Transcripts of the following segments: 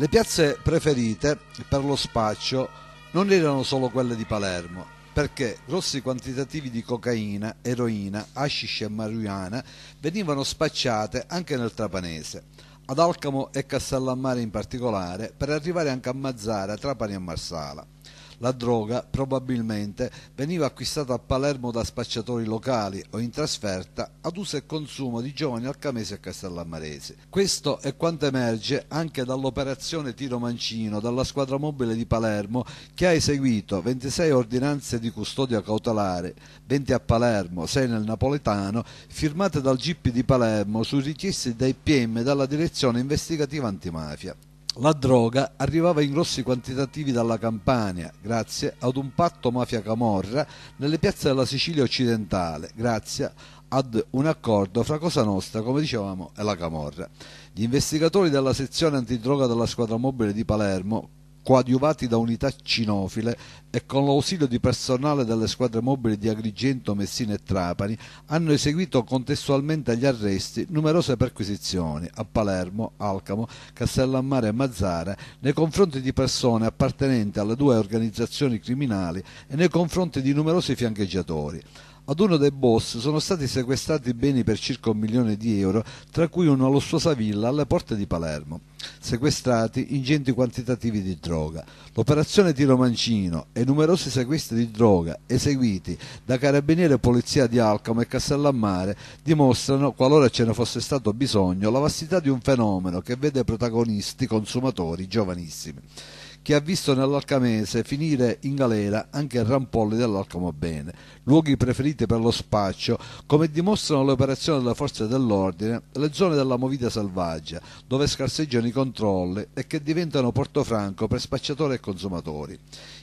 Le piazze preferite per lo spaccio non erano solo quelle di Palermo, perché grossi quantitativi di cocaina, eroina, hashish e marijuana venivano spacciate anche nel Trapanese, ad Alcamo e Castellammare in particolare, per arrivare anche a Mazzara, Trapani e Marsala. La droga probabilmente veniva acquistata a Palermo da spacciatori locali o in trasferta ad uso e consumo di giovani alcamesi e castellammaresi. Questo è quanto emerge anche dall'operazione Tiro Mancino dalla squadra mobile di Palermo che ha eseguito 26 ordinanze di custodia cautelare, 20 a Palermo, 6 nel napoletano, firmate dal GP di Palermo su richieste dai PM dalla direzione investigativa antimafia la droga arrivava in grossi quantitativi dalla Campania, grazie ad un patto mafia-camorra nelle piazze della Sicilia occidentale, grazie ad un accordo fra Cosa Nostra, come dicevamo, e la Camorra. Gli investigatori della sezione antidroga della squadra mobile di Palermo, coadiuvati da unità cinofile e con l'ausilio di personale delle squadre mobili di Agrigento, Messina e Trapani, hanno eseguito contestualmente agli arresti numerose perquisizioni a Palermo, Alcamo, Castellammare e Mazzara nei confronti di persone appartenenti alle due organizzazioni criminali e nei confronti di numerosi fiancheggiatori. Ad uno dei boss sono stati sequestrati beni per circa un milione di euro, tra cui una lussuosa villa alle porte di Palermo. Sequestrati ingenti quantitativi di droga. L'operazione Tiro Mancino e numerosi sequestri di droga eseguiti da carabinieri e polizia di Alcamo e Castellammare dimostrano, qualora ce ne fosse stato bisogno, la vastità di un fenomeno che vede protagonisti consumatori giovanissimi che ha visto nell'Alcamese finire in galera anche il Rampolli dell'Alcamo Bene, luoghi preferiti per lo spaccio, come dimostrano le operazioni delle forze dell'ordine, le zone della movita selvaggia, dove scarseggiano i controlli e che diventano portofranco per spacciatori e consumatori.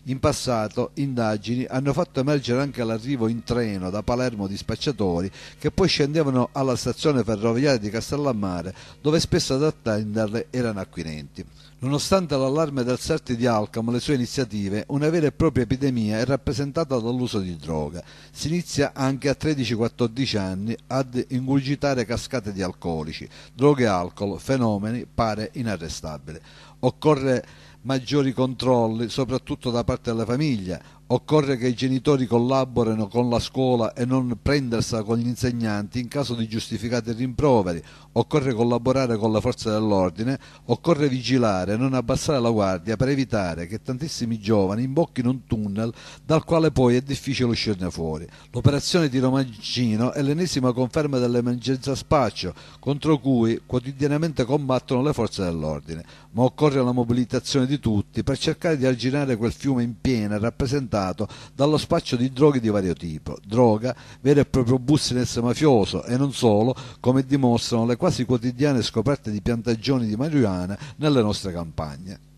In passato indagini hanno fatto emergere anche l'arrivo in treno da Palermo di spacciatori che poi scendevano alla stazione ferroviaria di Castellammare, dove spesso ad attenderle erano acquirenti. Nonostante l'allarme del CERT effetti di Alcamo le sue iniziative, una vera e propria epidemia è rappresentata dall'uso di droga. Si inizia anche a 13-14 anni ad ingurgitare cascate di alcolici, droghe e alcol, fenomeni pare inarrestabili. Occorre maggiori controlli, soprattutto da parte della famiglia, Occorre che i genitori collaborino con la scuola e non prendersela con gli insegnanti in caso di giustificati rimproveri. Occorre collaborare con le forze dell'ordine, occorre vigilare, e non abbassare la guardia per evitare che tantissimi giovani imbocchino un tunnel dal quale poi è difficile uscirne fuori. L'operazione di Romancino è l'ennesima conferma dell'emergenza spaccio contro cui quotidianamente combattono le forze dell'ordine, ma occorre la mobilitazione di tutti per cercare di arginare quel fiume in piena rappresentato riportato dallo spaccio di droghe di vario tipo, droga, vero e proprio business mafioso e non solo, come dimostrano le quasi quotidiane scoperte di piantagioni di marijuana nelle nostre campagne.